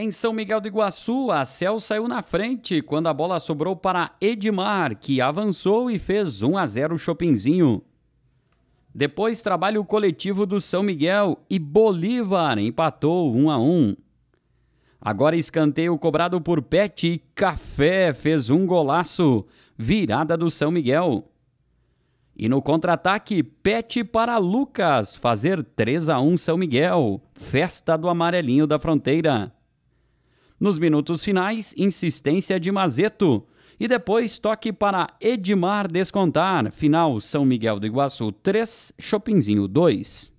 Em São Miguel do Iguaçu, a Cel saiu na frente quando a bola sobrou para Edmar, que avançou e fez 1 a 0 o Chopinzinho. Depois, trabalho coletivo do São Miguel e Bolívar empatou 1 a 1. Agora escanteio cobrado por Pet e Café fez um golaço, virada do São Miguel. E no contra-ataque, Pet para Lucas fazer 3 a 1 São Miguel, festa do amarelinho da fronteira. Nos minutos finais, insistência de Mazeto. E depois toque para Edmar descontar. Final São Miguel do Iguaçu 3, Chopinzinho 2.